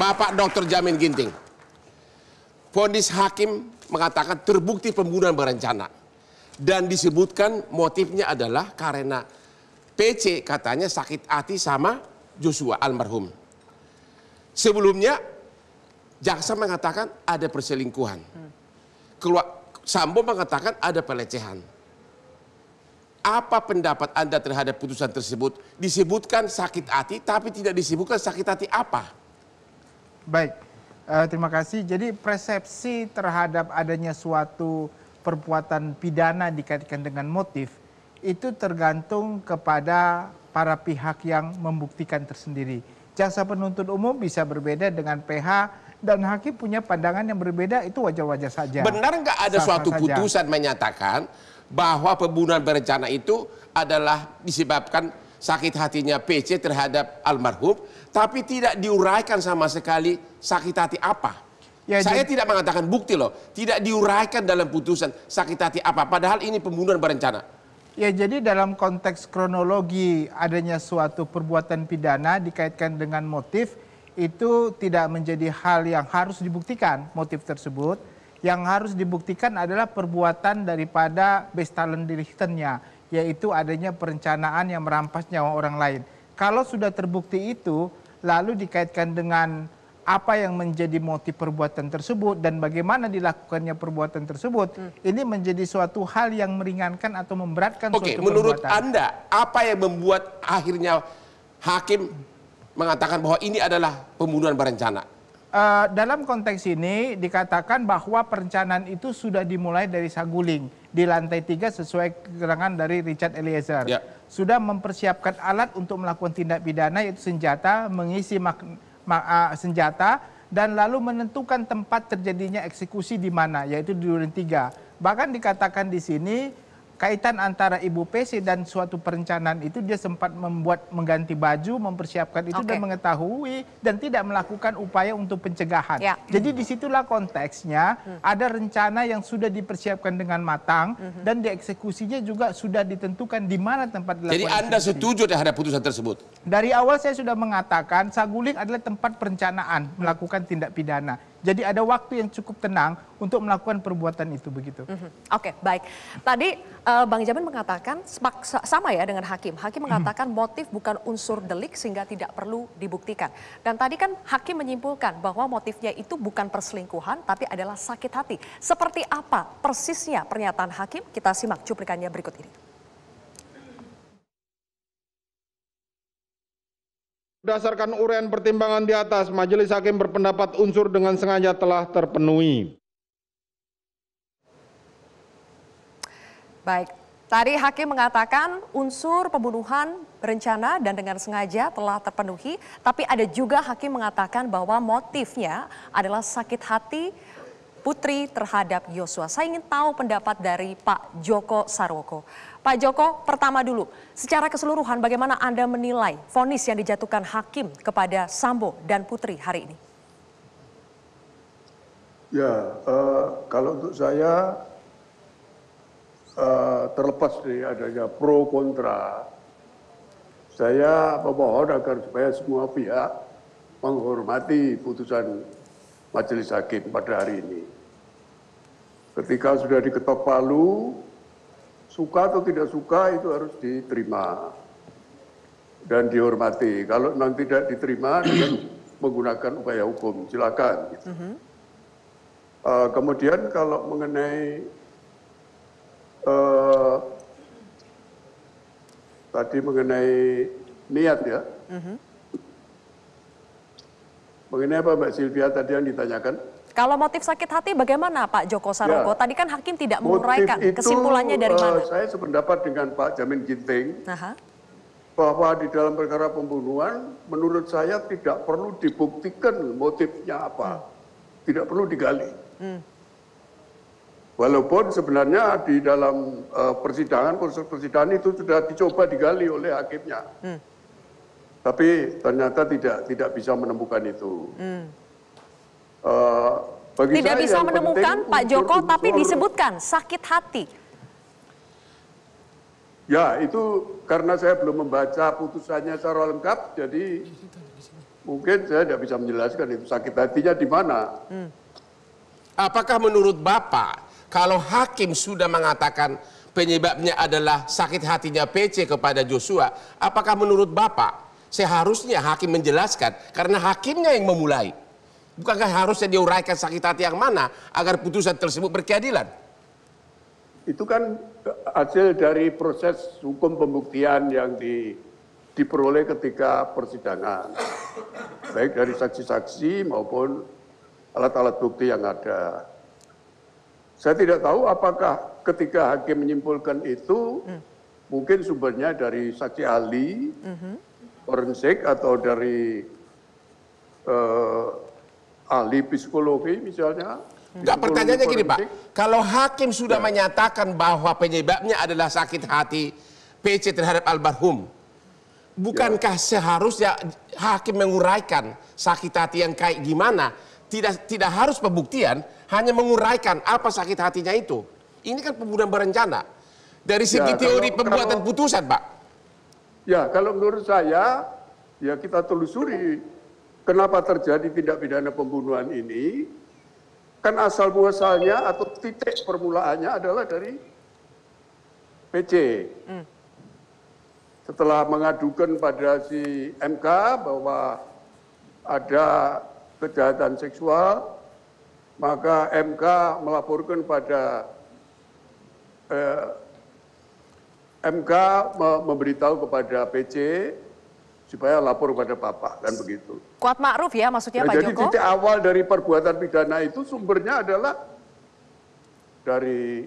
Bapak Dr. Jamin Ginting. Fonis hakim mengatakan terbukti pembunuhan berencana. Dan disebutkan motifnya adalah karena PC katanya sakit hati sama Joshua almarhum. Sebelumnya jaksa mengatakan ada perselingkuhan. Keluar, Sambo mengatakan ada pelecehan. Apa pendapat Anda terhadap putusan tersebut? Disebutkan sakit hati, tapi tidak disebutkan sakit hati apa? Baik, uh, terima kasih. Jadi persepsi terhadap adanya suatu perbuatan pidana dikaitkan dengan motif itu tergantung kepada para pihak yang membuktikan tersendiri. Jasa penuntut umum bisa berbeda dengan PH dan hakim punya pandangan yang berbeda itu wajar-wajar saja. Benar nggak ada Sasa suatu saja. putusan menyatakan bahwa pembunuhan berencana itu adalah disebabkan sakit hatinya PC terhadap almarhum, tapi tidak diuraikan sama sekali sakit hati apa. Ya, Saya jadi... tidak mengatakan bukti loh, tidak diuraikan dalam putusan sakit hati apa. Padahal ini pembunuhan berencana. Ya jadi dalam konteks kronologi adanya suatu perbuatan pidana dikaitkan dengan motif itu tidak menjadi hal yang harus dibuktikan motif tersebut. Yang harus dibuktikan adalah perbuatan daripada Bestalen diri yaitu adanya perencanaan yang merampas nyawa orang lain. Kalau sudah terbukti itu, lalu dikaitkan dengan apa yang menjadi motif perbuatan tersebut dan bagaimana dilakukannya perbuatan tersebut hmm. ini menjadi suatu hal yang meringankan atau memberatkan Oke, suatu menurut Anda apa yang membuat akhirnya hakim mengatakan bahwa ini adalah pembunuhan berencana? uh, dalam konteks ini dikatakan bahwa perencanaan itu sudah dimulai dari Saguling di lantai tiga sesuai keterangan dari Richard Eliezer. Ya. Sudah mempersiapkan alat untuk melakukan tindak pidana yaitu senjata, mengisi mak, ma uh, senjata dan lalu menentukan tempat terjadinya eksekusi di mana yaitu di duren tiga. Bahkan dikatakan di sini kaitan antara Ibu PC dan suatu perencanaan itu dia sempat membuat mengganti baju, mempersiapkan itu okay. dan mengetahui dan tidak melakukan upaya untuk pencegahan. Ya. Jadi disitulah konteksnya hmm. ada rencana yang sudah dipersiapkan dengan matang hmm. dan dieksekusinya juga sudah ditentukan di mana tempat dilakukan. Jadi Anda eksekusi. setuju terhadap putusan tersebut? Dari awal saya sudah mengatakan Saguling adalah tempat perencanaan melakukan tindak pidana jadi ada waktu yang cukup tenang untuk melakukan perbuatan itu begitu. Mm -hmm. Oke, okay, baik. Tadi uh, Bang Jamin mengatakan sama ya dengan hakim. Hakim mhm. mengatakan mm -hmm. motif bukan unsur delik sehingga tidak perlu dibuktikan. Dan tadi kan hakim menyimpulkan bahwa motifnya itu bukan perselingkuhan tapi adalah sakit hati. Seperti apa persisnya pernyataan hakim? Kita simak cuplikannya berikut ini. Berdasarkan uraian pertimbangan di atas, majelis hakim berpendapat unsur dengan sengaja telah terpenuhi. Baik, tadi hakim mengatakan unsur pembunuhan berencana dan dengan sengaja telah terpenuhi, tapi ada juga hakim mengatakan bahwa motifnya adalah sakit hati Putri terhadap Yosua. Saya ingin tahu pendapat dari Pak Joko Sarwoko. Pak Joko, pertama dulu, secara keseluruhan bagaimana Anda menilai vonis yang dijatuhkan hakim kepada Sambo dan Putri hari ini? Ya, uh, kalau untuk saya uh, terlepas dari adanya pro kontra, saya memohon agar supaya semua pihak menghormati putusan majelis hakim pada hari ini ketika sudah diketok palu suka atau tidak suka itu harus diterima dan dihormati kalau nanti tidak diterima dengan menggunakan upaya hukum silakan gitu. Uh -huh. uh, kemudian kalau mengenai uh, tadi mengenai niat ya Uh mhm. -huh. mengenai apa Mbak Sylvia tadi yang ditanyakan kalau motif sakit hati bagaimana Pak Joko Saroko? Ya, Tadi kan hakim tidak menguraikan itu, kesimpulannya dari mana? Eh, saya sependapat dengan Pak Jamin Ginting Aha. bahwa di dalam perkara pembunuhan menurut saya tidak perlu dibuktikan motifnya apa. Hmm. Tidak perlu digali. Hmm. Walaupun sebenarnya di dalam uh, persidangan, proses persidangan itu sudah dicoba digali oleh hakimnya. Hmm. Tapi ternyata tidak tidak bisa menemukan itu. Hmm. Uh, bagi Tidak saya bisa menemukan Pak Joko tapi disebutkan sakit hati. Ya, itu karena saya belum membaca putusannya secara lengkap, jadi mungkin saya tidak bisa menjelaskan itu sakit hatinya di mana. Hmm. Apakah menurut Bapak, kalau hakim sudah mengatakan penyebabnya adalah sakit hatinya PC kepada Joshua, apakah menurut Bapak seharusnya hakim menjelaskan karena hakimnya yang memulai? Bukankah harusnya diuraikan sakit hati yang mana agar putusan tersebut berkeadilan? Itu kan eh, hasil dari proses hukum pembuktian yang di, diperoleh ketika persidangan. Baik dari saksi-saksi maupun alat-alat bukti yang ada. Saya tidak tahu apakah ketika hakim menyimpulkan itu hmm. mungkin sumbernya dari saksi ahli, hmm. forensik atau dari uh, ahli psikologi misalnya. Enggak pertanyaannya gini Pak, kalau hakim sudah ya. menyatakan bahwa penyebabnya adalah sakit hati PC terhadap almarhum, bukankah ya. seharusnya hakim menguraikan sakit hati yang kayak gimana? Tidak tidak harus pembuktian, hanya menguraikan apa sakit hatinya itu. Ini kan pembunuhan berencana. Dari segi ya, teori pembuatan kalau, putusan, Pak. Ya, kalau menurut saya, ya kita telusuri kenapa terjadi tindak pidana pembunuhan ini, kan asal muasalnya atau titik permulaannya adalah dari PC. Hmm. Setelah mengadukan pada si MK bahwa ada kejahatan seksual, maka MK melaporkan pada eh, MK memberitahu kepada PC supaya lapor kepada Bapak dan begitu. Kuat Ma'ruf ya maksudnya nah, Pak jadi Joko? Jadi titik awal dari perbuatan pidana itu sumbernya adalah dari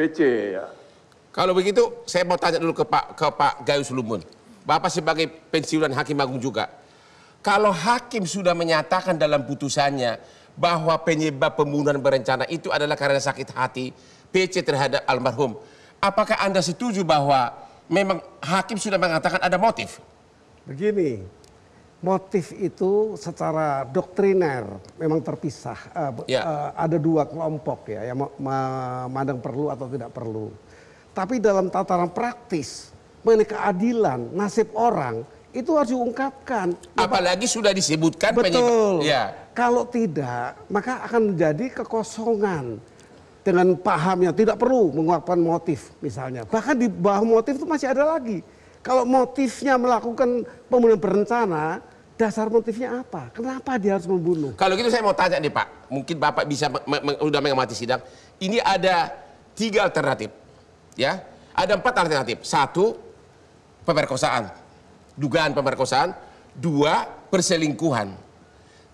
PC ya. Kalau begitu saya mau tanya dulu ke Pak ke Pak Gayus Lumun. Bapak sebagai pensiunan hakim agung juga. Kalau hakim sudah menyatakan dalam putusannya bahwa penyebab pembunuhan berencana itu adalah karena sakit hati PC terhadap almarhum, apakah Anda setuju bahwa memang hakim sudah mengatakan ada motif? Begini, motif itu secara doktriner memang terpisah. Uh, ya. uh, ada dua kelompok ya, yang memandang perlu atau tidak perlu. Tapi dalam tataran praktis, mengenai keadilan, nasib orang, itu harus diungkapkan. Ya, Apalagi sudah disebutkan. Betul. Ya. Kalau tidak, maka akan menjadi kekosongan dengan pahamnya tidak perlu menguapkan motif misalnya bahkan di bawah motif itu masih ada lagi kalau motifnya melakukan pembunuhan berencana dasar motifnya apa kenapa dia harus membunuh kalau gitu saya mau tanya nih pak mungkin bapak bisa sudah mengamati sidang ini ada tiga alternatif ya ada empat alternatif satu pemerkosaan dugaan pemerkosaan dua perselingkuhan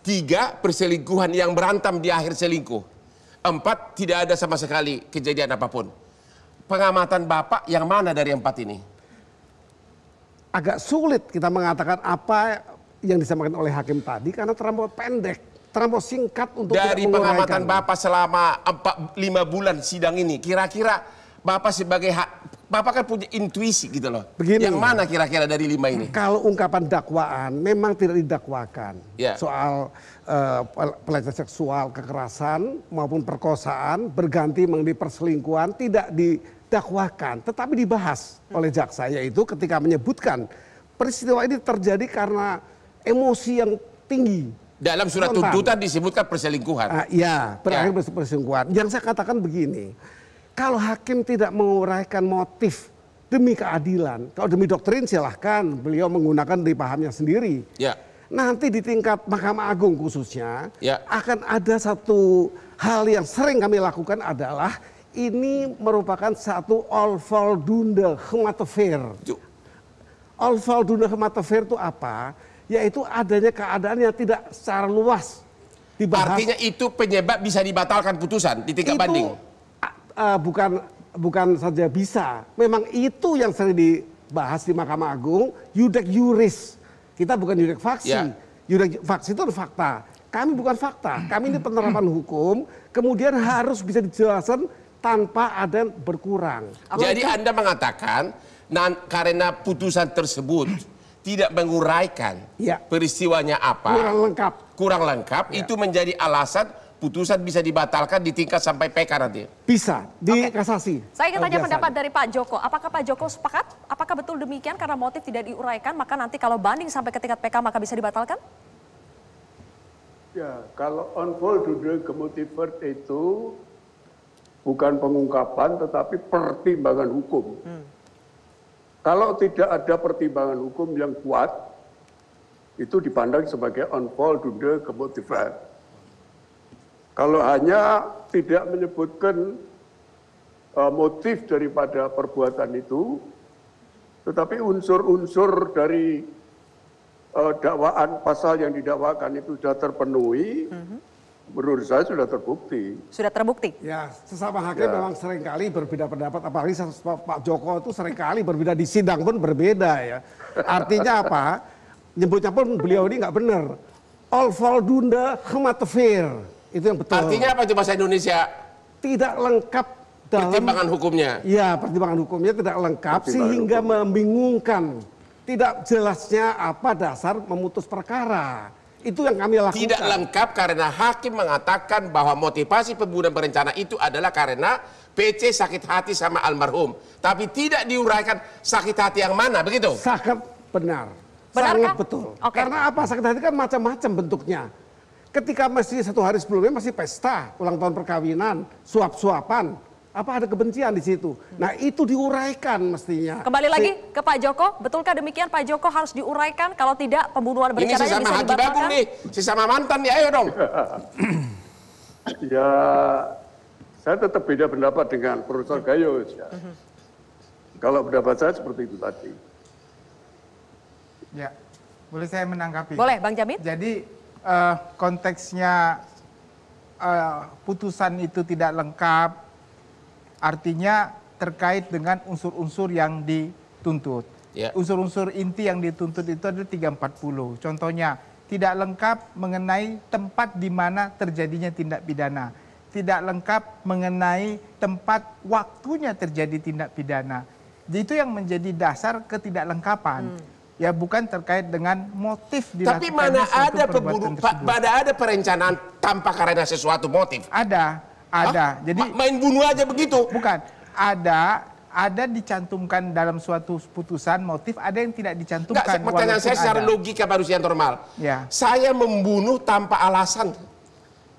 tiga perselingkuhan yang berantem di akhir selingkuh Empat, tidak ada sama sekali kejadian apapun. Pengamatan Bapak yang mana dari empat ini? Agak sulit kita mengatakan apa yang disampaikan oleh hakim tadi karena terlalu pendek, terlalu singkat untuk Dari pengamatan Bapak selama empat, lima bulan sidang ini, kira-kira Bapak sebagai hak Bapak kan punya intuisi gitu loh. Begini, yang mana kira-kira dari lima ini? Kalau ungkapan dakwaan memang tidak didakwakan. Yeah. Soal uh, pelecehan seksual, kekerasan maupun perkosaan berganti mengenai perselingkuhan tidak didakwakan, tetapi dibahas oleh jaksa yaitu ketika menyebutkan peristiwa ini terjadi karena emosi yang tinggi. Dalam surat tuntutan disebutkan perselingkuhan. Uh, iya, berakhir yeah. perselingkuhan. Yang saya katakan begini kalau hakim tidak menguraikan motif demi keadilan, kalau demi doktrin silahkan beliau menggunakan dari pahamnya sendiri. Ya. Nanti di tingkat Mahkamah Agung khususnya ya. akan ada satu hal yang sering kami lakukan adalah ini merupakan satu all fall dunda All fall dunda hematofer itu apa? Yaitu adanya keadaan yang tidak secara luas dibahas. Artinya itu penyebab bisa dibatalkan putusan di tingkat itu, banding. Eh, bukan bukan saja bisa. Memang itu yang sering dibahas di Mahkamah Agung, yudek yuris, Kita bukan yudek faksi. Yeah. Yudek faksi itu fakta. Kami bukan fakta. Kami ini penerapan hukum, kemudian harus bisa dijelaskan tanpa ada berkurang. Jadi Anda mengatakan nah, karena putusan tersebut tidak menguraikan ya. peristiwanya apa. Kurang lengkap. Kurang lengkap ya. itu menjadi alasan putusan bisa dibatalkan di tingkat sampai PK nanti. Bisa, di okay. kasasi. Saya ingin tanya pendapat dari Pak Joko. Apakah Pak Joko sepakat? Apakah betul demikian karena motif tidak diuraikan maka nanti kalau banding sampai ke tingkat PK maka bisa dibatalkan? Ya, kalau on duduk ke kemotivert itu bukan pengungkapan tetapi pertimbangan hukum. Hmm. Kalau tidak ada pertimbangan hukum yang kuat, itu dipandang sebagai on call ke kemotivert kalau hanya tidak menyebutkan e, motif daripada perbuatan itu, tetapi unsur-unsur dari e, dakwaan pasal yang didakwakan itu sudah terpenuhi, mhm. menurut saya sudah terbukti. Sudah terbukti? Ya, sesama hakim ya. memang seringkali berbeda pendapat. Apalagi Pak Joko itu seringkali berbeda di sidang pun berbeda ya. Artinya apa? Nyebutnya pun beliau ini nggak benar. All for dunda hematefir. Itu yang betul. Artinya apa coba bahasa Indonesia? Tidak lengkap dalam pertimbangan hukumnya. Iya, pertimbangan hukumnya tidak lengkap sehingga hukum. membingungkan. Tidak jelasnya apa dasar memutus perkara. Itu yang kami lakukan. Tidak lengkap karena hakim mengatakan bahwa motivasi pembunuhan berencana itu adalah karena PC sakit hati sama almarhum. Tapi tidak diuraikan sakit hati yang mana, begitu? Sakit benar. benar Sangat betul. Okay. Karena apa sakit hati kan macam-macam bentuknya. Ketika masih satu hari sebelumnya masih pesta, ulang tahun perkawinan, suap-suapan, apa ada kebencian di situ? Nah itu diuraikan mestinya. Kembali lagi ke Pak Joko, betulkah demikian Pak Joko harus diuraikan? Kalau tidak pembunuhan berencana bisa dibatalkan? Ini sesama Haji bagung nih, sesama mantan ya ayo dong. ya saya tetap beda pendapat dengan Profesor Gayo ya. Kalau pendapat saya seperti itu tadi. Ya, boleh saya menanggapi? Boleh Bang Jamin. Jadi uh, konteksnya uh, putusan itu tidak lengkap, artinya terkait dengan unsur-unsur yang dituntut. unsur ya. Unsur-unsur inti yang dituntut itu ada 340. Contohnya, tidak lengkap mengenai tempat di mana terjadinya tindak pidana. Tidak lengkap mengenai tempat waktunya terjadi tindak pidana. itu yang menjadi dasar ketidaklengkapan. Hmm ya bukan terkait dengan motif Tapi mana ada pemburu, mana ada perencanaan tanpa karena sesuatu motif? Ada, ada. Hah? Jadi Ma main bunuh aja begitu? Bukan, ada ada dicantumkan dalam suatu putusan motif, ada yang tidak dicantumkan. Nggak, pertanyaan saya secara ada. logika manusia normal. Ya. Saya membunuh tanpa alasan.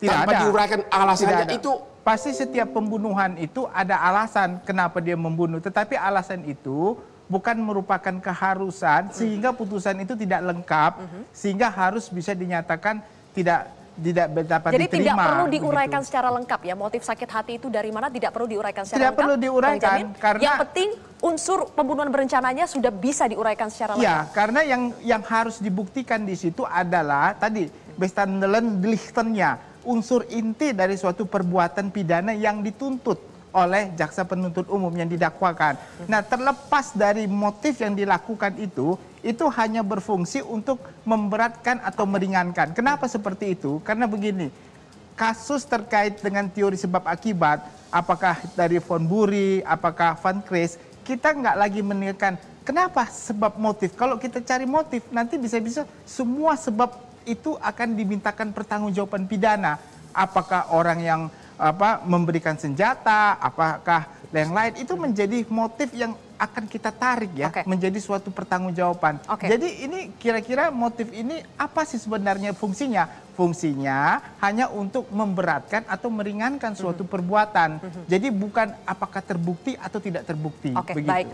Tidak tanpa ada. diuraikan alasannya tidak ada. itu pasti setiap pembunuhan itu ada alasan kenapa dia membunuh, tetapi alasan itu bukan merupakan keharusan sehingga putusan itu tidak lengkap sehingga harus bisa dinyatakan tidak tidak dapat Jadi diterima. Jadi tidak perlu diuraikan begitu. secara lengkap ya motif sakit hati itu dari mana tidak perlu diuraikan secara tidak lengkap. Tidak perlu diuraikan karena yang penting unsur pembunuhan berencananya sudah bisa diuraikan secara iya, lengkap. Ya, karena yang yang harus dibuktikan di situ adalah tadi bestandelen delichtennya unsur inti dari suatu perbuatan pidana yang dituntut oleh jaksa penuntut umum yang didakwakan. Nah, terlepas dari motif yang dilakukan itu, itu hanya berfungsi untuk memberatkan atau meringankan. Kenapa seperti itu? Karena begini, kasus terkait dengan teori sebab akibat, apakah dari von Buri, apakah van Kris, kita nggak lagi menekan Kenapa sebab motif? Kalau kita cari motif, nanti bisa-bisa semua sebab itu akan dimintakan pertanggungjawaban pidana. Apakah orang yang apa memberikan senjata, apakah yang lain itu menjadi motif yang akan kita tarik ya okay. menjadi suatu pertanggungjawaban. Okay. Jadi ini kira-kira motif ini apa sih sebenarnya fungsinya? Fungsinya hanya untuk memberatkan atau meringankan suatu mm -hmm. perbuatan. Mm -hmm. Jadi bukan apakah terbukti atau tidak terbukti. Okay, begitu. Baik.